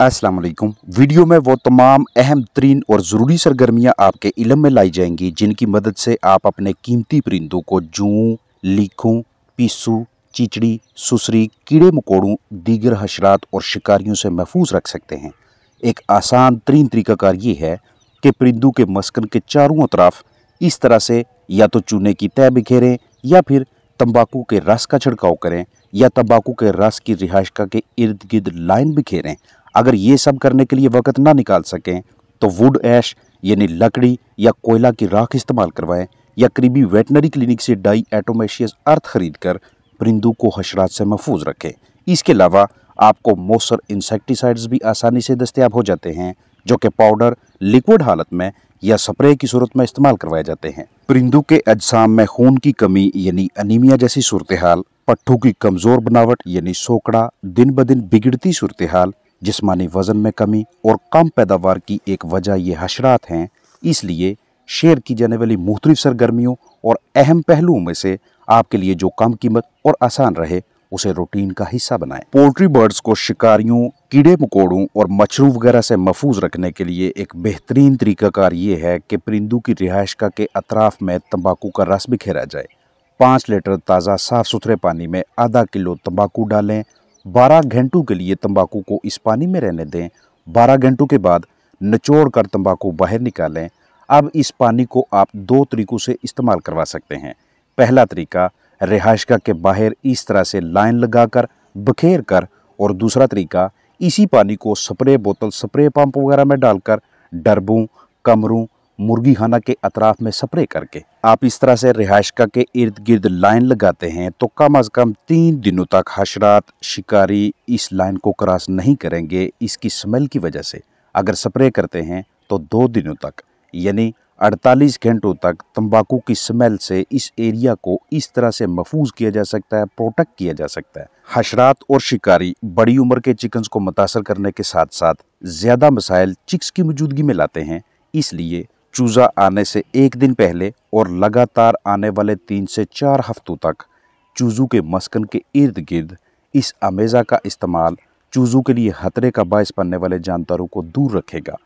Aslam video में वो तमाम अहम तरीन और ज़रूरी सरगर्मियाँ आपके इलम में लाई जाएंगी जिनकी मदद से आप अपने कीमती परिंदों को जू लीखों पीसू चिचड़ी सुसरी कीड़े मकोड़ों दीगर हशरात और शिकारियों से महफूज रख सकते हैं एक आसान तरीन तरीकाकार ये है कि परिंदों के मस्कन के चारों अतराफ इस तरह से या तो चूने की तय बिखेरें या फिर तंबाकू के रस का छिड़काव करें या तंबाकू के रस की रिहाइश के इर्द गिर्द लाइन बिखेरें अगर ये सब करने के लिए वक्त ना निकाल सकें तो वुड ऐश यानी लकड़ी या कोयला की राख इस्तेमाल करवाएं या करीबी वेटनरी क्लिनिक से डाई एटोमेशियस अर्थ खरीद कर परिंदों को हशरात से महफूज रखें इसके अलावा आपको मोसर इंसेक्टिसाइड्स भी आसानी से दस्तियाब हो जाते हैं जो कि पाउडर लिक्विड हालत में या स्प्रे की सूरत में इस्तेमाल करवाए जाते हैं परिंदू के अजसाम में खून की कमी यानी अनिमिया जैसी सूरत हाल पट्ठू की कमज़ोर बनावट यानी सोकड़ा दिन ब दिन बिगड़ती सूरत हाल जिसमानी वज़न में कमी और कम पैदावार की एक वजह ये हशरात हैं इसलिए शेयर की जाने वाली मुख्तलिफ सरगर्मियों और अहम पहलुओं में से आपके लिए जो कम कीमत और आसान रहे उसे रूटीन का हिस्सा बनाएं। पोल्ट्री बर्ड्स को शिकारियों कीड़े मकोड़ों और मछरू वगैरह से महफूज रखने के लिए एक बेहतरीन तरीकाकार ये है कि परिंदू की का के अतराफ में तंबाकू का रस बिखेरा जाए पाँच लीटर ताज़ा साफ सुथरे पानी में आधा किलो तंबाकू डालें 12 घंटों के लिए तंबाकू को इस पानी में रहने दें 12 घंटों के बाद निचोड़ कर तम्बाकू बाहर निकालें अब इस पानी को आप दो तरीक़ों से इस्तेमाल करवा सकते हैं पहला तरीका रिहाइशगा के बाहर इस तरह से लाइन लगाकर बखेर कर और दूसरा तरीका इसी पानी को स्प्रे बोतल स्प्रे पंप वगैरह में डालकर डरबों कमरों मुर्गी खाना के अतराफ में स्प्रे करके आप इस तरह से रिहाइशका के इर्द गिर्द लाइन लगाते हैं तो कम अज़ कम तीन दिनों तक हशरात शिकारी इस लाइन को क्रॉस नहीं करेंगे इसकी स्मेल की वजह से अगर स्प्रे करते हैं तो दो दिनों तक यानी 48 घंटों तक तंबाकू की स्मेल से इस एरिया को इस तरह से महफूज किया जा सकता है प्रोटेक्ट किया जा सकता है हशरात और शिकारी बड़ी उम्र के चिकन्स को मुतासर करने के साथ साथ ज़्यादा मसाइल चिक्स की मौजूदगी में लाते हैं इसलिए चूज़ा आने से एक दिन पहले और लगातार आने वाले तीन से चार हफ्तों तक चूज़ू के मस्कन के इर्द गिर्द इस अमेज़ा का इस्तेमाल चूज़ू के लिए खतरे का बायस बनने वाले जानदारों को दूर रखेगा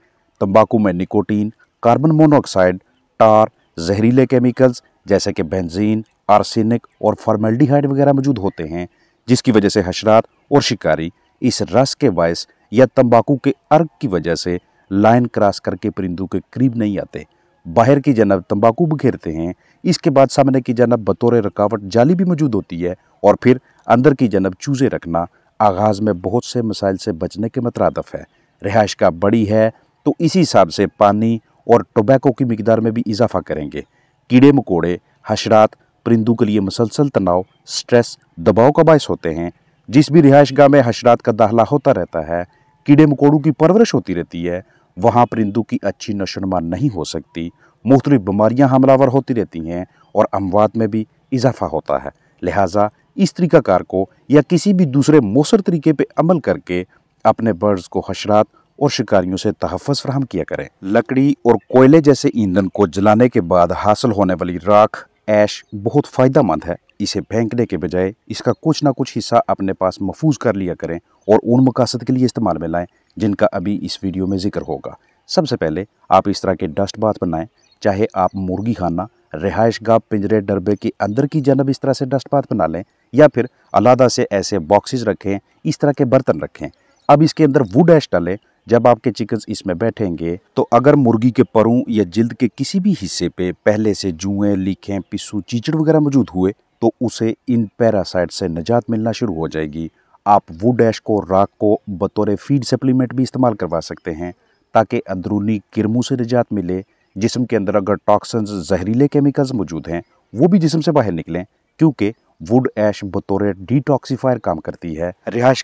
तंबाकू में निकोटीन कार्बन मोनोऑक्साइड टार जहरीले केमिकल्स जैसे कि बेंजीन आर्सेनिक और फॉर्मेल्डिहाइड वगैरह मौजूद होते हैं जिसकी वजह से हशरात और शिकारी इस रस के बायस या तंबाकू के अर्ग की वजह से लाइन क्रॉस करके परिंदों के करीब नहीं आते बाहर की जनब तंबाकू बखेरते हैं इसके बाद सामने की जनब बतौर रुकावट जाली भी मौजूद होती है और फिर अंदर की जनब चूज़े रखना आगाज़ में बहुत से मसाइल से बचने के मतरदफ़ है रिहाइश का बड़ी है तो इसी हिसाब से पानी और टोबैको की मकदार में भी इजाफा करेंगे कीड़े मकोड़े हशरात परिंदों के लिए मसलसल तनाव स्ट्रेस दबाव का बायस होते हैं जिस भी रिहाइश गाह में हशरात का दाखला होता रहता है कीड़े मकोड़ों की परवरिश होती रहती है वहाँ परिंदों की अच्छी नशोनुमा नहीं हो सकती मुख्तलि बीमारियाँ हमलावर होती रहती हैं और अमवात में भी इजाफा होता है लिहाजा इस तरीक़ाकार को या किसी भी दूसरे मौसर तरीके पर अमल करके अपने बर्ड्स को हशरात और शिकारियों से तहफ़ फ्राहम किया करें लकड़ी और कोयले जैसे ईंधन को जलाने के बाद हासिल होने वाली राख ऐश बहुत फ़ायदा मंद है इसे फेंकने के बजाय इसका कुछ ना कुछ हिस्सा अपने पास महफूज कर लिया करें और उन मकासद के लिए इस्तेमाल में लाएँ जिनका अभी इस वीडियो में ज़िक्र होगा सबसे पहले आप इस तरह के डस्ट बाथ बनाएं चाहे आप मुर्गी खाना रिहाइश गाह पिंजरे डरबे के अंदर की जनब इस तरह से डस्ट बाथ बना लें या फिर अलादा से ऐसे बॉक्सेस रखें इस तरह के बर्तन रखें अब इसके अंदर वुड ऐश डालें जब आपके चिकन्स इसमें बैठेंगे तो अगर मुर्गी के परों या जिल्द के किसी भी हिस्से पे पहले से जुएं लीखें पिसू चीचड़ वगैरह मौजूद हुए तो उसे इन पैरासाइट से निजात मिलना शुरू हो जाएगी आप वुड ऐश को राख को बतौर फीड सप्लीमेंट भी इस्तेमाल करवा सकते हैं ताकि अंदरूनी किरमों से निजात मिले जिसम के अंदर अगर टॉक्सन जहरीले केमिकल्स मौजूद हैं वो भी जिसम से बाहर निकलें क्योंकि वुड ऐश बतौर डिटॉक्सीफायर काम करती है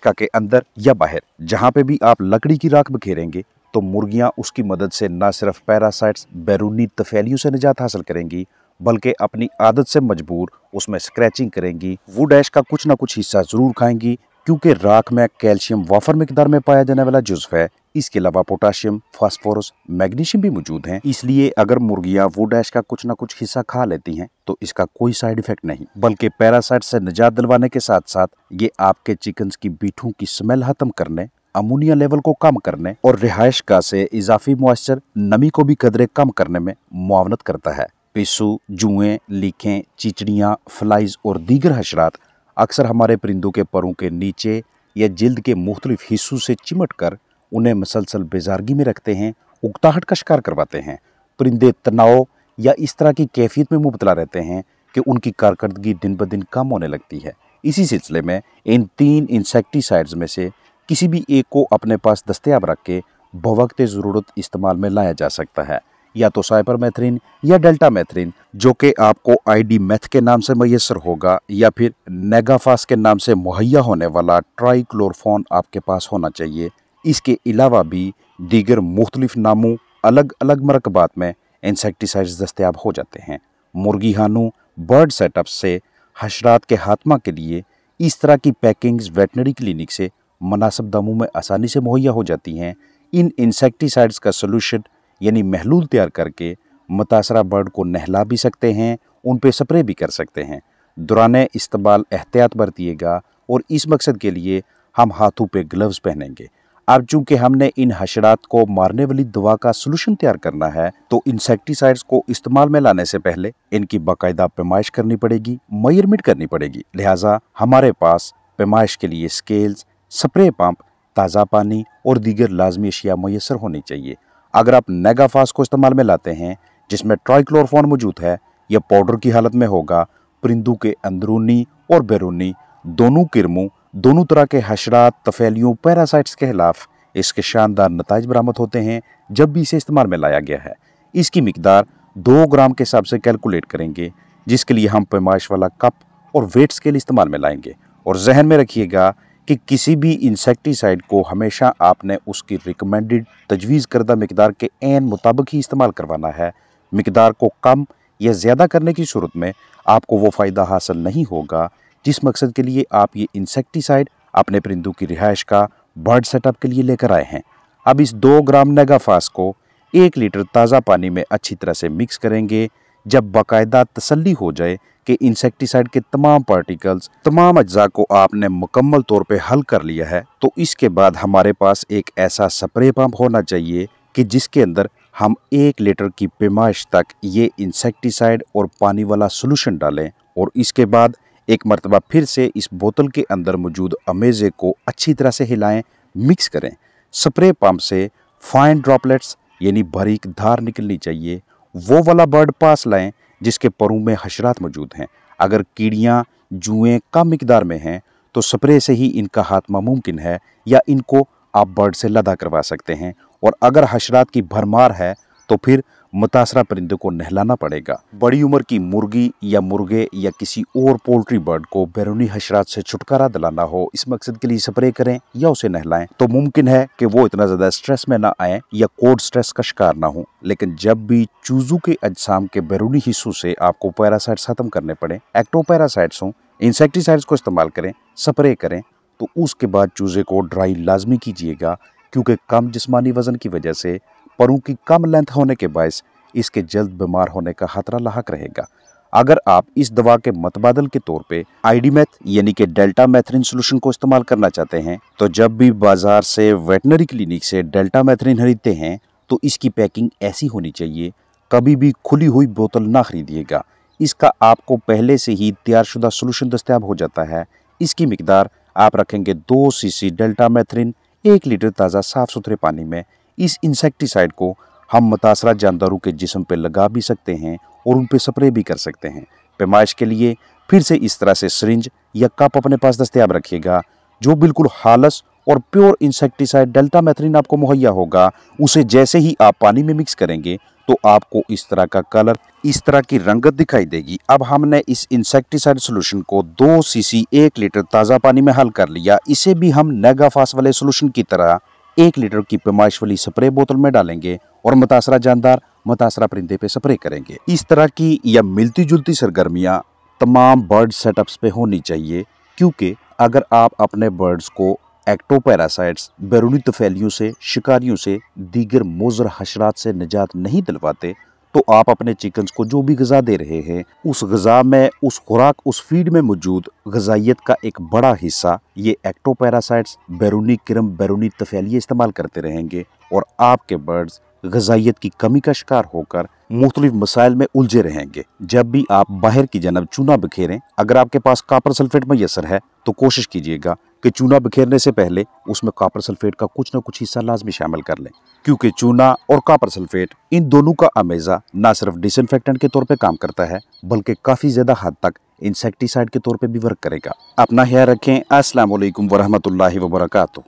का के अंदर या बाहर जहाँ पे भी आप लकड़ी की राख बखेरेंगे तो मुर्गियाँ उसकी मदद से ना सिर्फ पैरासाइट्स बैरूनी तफैलियों से निजात हासिल करेंगी बल्कि अपनी आदत से मजबूर उसमें स्क्रैचिंग करेंगी वुड ऐश का कुछ ना कुछ हिस्सा ज़रूर खाएंगी क्योंकि राख में कैल्शियम वाफर मकदार में पाया जाने वाला जुज्व है इसके अलावा पोटाशियम फास्फोरस मैग्नीशियम भी मौजूद हैं इसलिए अगर मुर्गियां वुड ऐश का कुछ ना कुछ हिस्सा खा लेती हैं तो इसका कोई साइड इफेक्ट नहीं बल्कि पैरासाइट से निजात दिलवाने के साथ साथ ये आपके चिकन की बीठों की स्मेल खत्म करने अमोनिया लेवल को कम करने और रिहायश का से इजाफी मॉइस्चर नमी को भी कदरे कम करने में मुआवनत करता है पिसू जुएँ लीखें चिचड़ियाँ फ्लाइज और दीगर हशरात अक्सर हमारे परिंदों के परों के नीचे या जल्द के मुख्तलिफ हिस्सों से चिमट कर उन्हें मसलसल बेजारगी में रखते हैं उगताहट का शिकार करवाते हैं परिंदे तनाव या इस तरह की कैफियत में मुबतला रहते हैं कि उनकी कारकर्दगी दिन ब दिन कम होने लगती है इसी सिलसिले में इन तीन इंसेक्टिसाइड्स में से किसी भी एक को अपने पास दस्तियाब रख के बवक्त ज़रूरत इस्तेमाल में लाया जा सकता है या तो मैथरीन या डेल्टा मैथरीन जो कि आपको आईडी मैथ के नाम से मैसर होगा या फिर नेगाफास के नाम से मुहैया होने वाला ट्राईक्लोरफोन आपके पास होना चाहिए इसके अलावा भी दीगर मुख्तलिफ नामों अलग अलग मरकबात में इंसेक्टिसाइड्स दस्तियाब हो जाते हैं मुर्गी हानों बर्ड सेटअप से हशरात के हाथमा के लिए इस तरह की पैकिंग्स वेटनरी क्लिनिक से मुनासिब दामों में आसानी से मुहैया हो जाती हैं इन इंसेक्टिसाइड्स का सोल्यूशन यानी महलूल तैयार करके मुतासरा बर्ड को नहला भी सकते हैं उन पर स्प्रे भी कर सकते हैं दौरान इस्तेमाल एहतियात बरतीएगा और इस मकसद के लिए हम हाथों पे ग्लव्स पहनेंगे अब चूंकि हमने इन हशरात को मारने वाली दवा का सोलूशन तैयार करना है तो इंसेक्टिसाइड्स को इस्तेमाल में लाने से पहले इनकी बाकायदा पैमाइश करनी पड़ेगी मयरमिट करनी पड़ेगी लिहाजा हमारे पास पैमाइश के लिए स्केल्स स्प्रे पंप ताज़ा पानी और दीगर लाजमी अशिया मैसर होनी चाहिए अगर आप नेगाफास को इस्तेमाल में लाते हैं जिसमें ट्राइक्लोरफॉन मौजूद है यह पाउडर की हालत में होगा परिंदू के अंदरूनी और बैरूनी दोनों किरमों दोनों तरह के हशरात तफेलियों पैरासाइट्स के खिलाफ इसके शानदार नतज बरामद होते हैं जब भी इसे इस्तेमाल में लाया गया है इसकी मकदार दो ग्राम के हिसाब से कैलकुलेट करेंगे जिसके लिए हम पैमाइश वाला कप और वेट स्केल इस्तेमाल में लाएंगे और जहन में रखिएगा कि किसी भी इंसेक्टिसाइड को हमेशा आपने उसकी रिकमेंडेड तजवीज़ करदा मकदार के एन मुताबिक ही इस्तेमाल करवाना है मकदार को कम या ज़्यादा करने की सूरत में आपको वो फ़ायदा हासिल नहीं होगा जिस मकसद के लिए आप ये इंसेक्टिसाइड अपने परिंदों की रिहाइश का बर्ड सेटअप के लिए लेकर आए हैं अब इस दो ग्राम नेगाफास को एक लीटर ताज़ा पानी में अच्छी तरह से मिक्स करेंगे जब बाकायदा तसली हो जाए कि इंसेक्टिसाइड के तमाम पार्टिकल्स तमाम अज्जा को आपने मुकम्मल तौर पे हल कर लिया है तो इसके बाद हमारे पास एक ऐसा स्प्रे पंप होना चाहिए कि जिसके अंदर हम एक लीटर की पेमाइश तक ये इंसेक्टिसाइड और पानी वाला सोलूशन डालें और इसके बाद एक मरतबा फिर से इस बोतल के अंदर मौजूद अमेजे को अच्छी तरह से हिलाएं मिक्स करें स्प्रे पम्प से फाइन ड्रॉपलेट्स यानी भरीक धार निकलनी चाहिए वो वाला बर्ड पास लाएं जिसके परों में हशरात मौजूद हैं अगर कीड़ियाँ जुएँ कम मकदार में हैं तो स्प्रे से ही इनका हाथमा मुमकिन है या इनको आप बर्ड से लदा करवा सकते हैं और अगर हशरात की भरमार है तो फिर मुतासरा परिंदे को नहलाना पड़ेगा बड़ी उम्र की मुर्गी या मुर्गे या किसी और पोल्ट्री बर्ड को बैरूनी हशरात से छुटकारा दिलाना हो इस मकसद के लिए स्प्रे करें या उसे नहलाएं तो मुमकिन है कि वो इतना ज्यादा स्ट्रेस में ना आए या कोड स्ट्रेस का शिकार ना हो लेकिन जब भी चूजू के अजसाम के बैरूनी हिस्सों से आपको पैरासाइड खत्म करने पड़े एक्टो एक्टोपैरासाइट्स हों इंसेक्टिसाइड्स को इस्तेमाल करें स्प्रे करें तो उसके बाद चूज़े को ड्राई लाजमी कीजिएगा क्योंकि कम जिस्मानी वज़न की वजह से पर की कम लेंथ होने के बायस इसके जल्द बीमार होने का खतरा लाक रहेगा अगर आप इस दवा के मतबादल के तौर पे आईडीमेथ यानी कि डेल्टा मैथरीन सोलूशन को इस्तेमाल करना चाहते हैं तो जब भी बाजार से वेटनरी क्लिनिक से डेल्टा मैथरीन खरीदते हैं तो इसकी पैकिंग ऐसी होनी चाहिए कभी भी खुली हुई बोतल ना खरीदिएगा इसका आपको पहले से ही तैयारशुदा सोल्यूशन दस्तियाब हो जाता है इसकी मकदार आप रखेंगे दो सीसी डेल्टा मैथरीन एक लीटर ताज़ा साफ़ सुथरे पानी में इस इंसेक्टिसाइड को हम मुतासर जानदारों के जिसम पर लगा भी सकते हैं और उन पर स्प्रे भी कर सकते हैं पैमाइश के लिए फिर से इस तरह से सरिंज या कप अपने पास दस्तियाब रखिएगा जो बिल्कुल हालस और प्योर इंसेक्टिसाइड डेल्टा मैथरीन आपको मुहैया होगा उसे जैसे ही आप पानी में मिक्स करेंगे तो आपको इस तरह का कलर इस तरह की रंगत दिखाई देगी अब हमने इस इंसेक्टिसाइड सोल्यूशन को दो सीसी सी एक लीटर ताज़ा पानी में हल कर लिया इसे भी हम नेगाफास वाले सोल्यूशन की तरह एक लीटर की पेमाइश वाली स्प्रे बोतल में डालेंगे और मुतासरा जानदार मुतासरा परिंदे पे स्प्रे करेंगे इस तरह की या मिलती जुलती सरगर्मियाँ तमाम बर्ड सेटअप्स पे होनी चाहिए क्योंकि अगर आप अपने बर्ड्स को एक्टोपैरासाइट्स बैरूनी तफैलियों से शिकारियों से दीगर मोजर हशरात से निजात नहीं दिलवाते तो आप अपने चिकन्स को जो भी गज़ा दे रहे हैं उस गज़ा में उस खुराक उस फीड में मौजूद गजाइत का एक बड़ा हिस्सा ये एक्टोपैरासाइट्स बैरूनी किरम बैरूनी तफैलिए इस्तेमाल करते रहेंगे और आपके बर्ड्स गजाइत की कमी का शिकार होकर मुख्तलिफ मसाइल में उलझे रहेंगे जब भी आप बाहर की जनब चूना बिखेरें अगर आपके पास कापर सल्फेट मैसर है तो कोशिश कीजिएगा कि चूना बिखेरने से पहले उसमें कापर सल्फेट का कुछ ना कुछ हिस्सा लाजमी शामिल कर लें क्योंकि चूना और कापर सल्फेट इन दोनों का अमेजा न सिर्फ डिसइनफेक्टेंट के तौर पर काम करता है बल्कि काफ़ी ज़्यादा हद तक इंसेक्टिसाइड के तौर पर भी वर्क करेगा अपना ख्याल रखें असल वरहमल वर्का